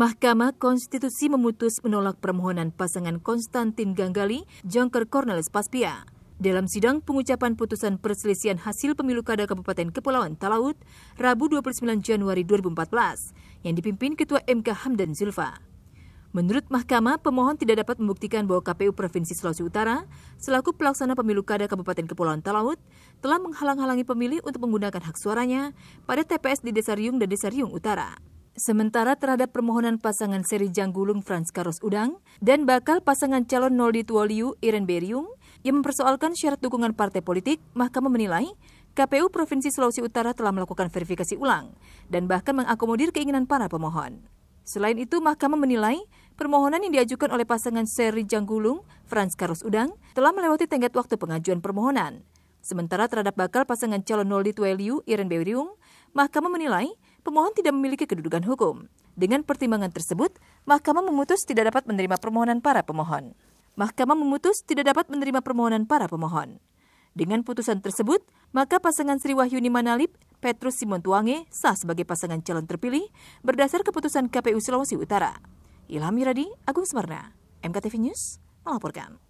Mahkamah Konstitusi memutus menolak permohonan pasangan Konstantin Ganggali, Jongker Cornelis Paspia. Dalam sidang pengucapan putusan perselisihan hasil pemilu kada Kabupaten Kepulauan Talaut, Rabu 29 Januari 2014, yang dipimpin Ketua MK Hamdan Zulfa. Menurut Mahkamah, pemohon tidak dapat membuktikan bahwa KPU Provinsi Sulawesi Utara, selaku pelaksana pemilu kada Kabupaten Kepulauan Talaut, telah menghalang-halangi pemilih untuk menggunakan hak suaranya pada TPS di Desa Riung dan Desa Riung Utara. Sementara terhadap permohonan pasangan seri Janggulung Franz Karos Udang dan bakal pasangan calon Noldi Tuoliu Iren Beriung yang mempersoalkan syarat dukungan partai politik, Mahkamah menilai KPU Provinsi Sulawesi Utara telah melakukan verifikasi ulang dan bahkan mengakomodir keinginan para pemohon. Selain itu, Mahkamah menilai permohonan yang diajukan oleh pasangan Seri Janggulung, Franz Karos Udang, telah melewati tenggat waktu pengajuan permohonan. Sementara terhadap bakal pasangan calon Noldi Tueliu, Iren Beriung, Mahkamah menilai pemohon tidak memiliki kedudukan hukum. Dengan pertimbangan tersebut, Mahkamah memutus tidak dapat menerima permohonan para pemohon. Mahkamah memutus tidak dapat menerima permohonan para pemohon. Dengan putusan tersebut, maka pasangan Sri Wahyuni Manalip, Petrus Simontuange sah sebagai pasangan calon terpilih berdasar keputusan KPU Sulawesi Utara. Ilham Yuradi, Agung Semarna, MKTV News, melaporkan.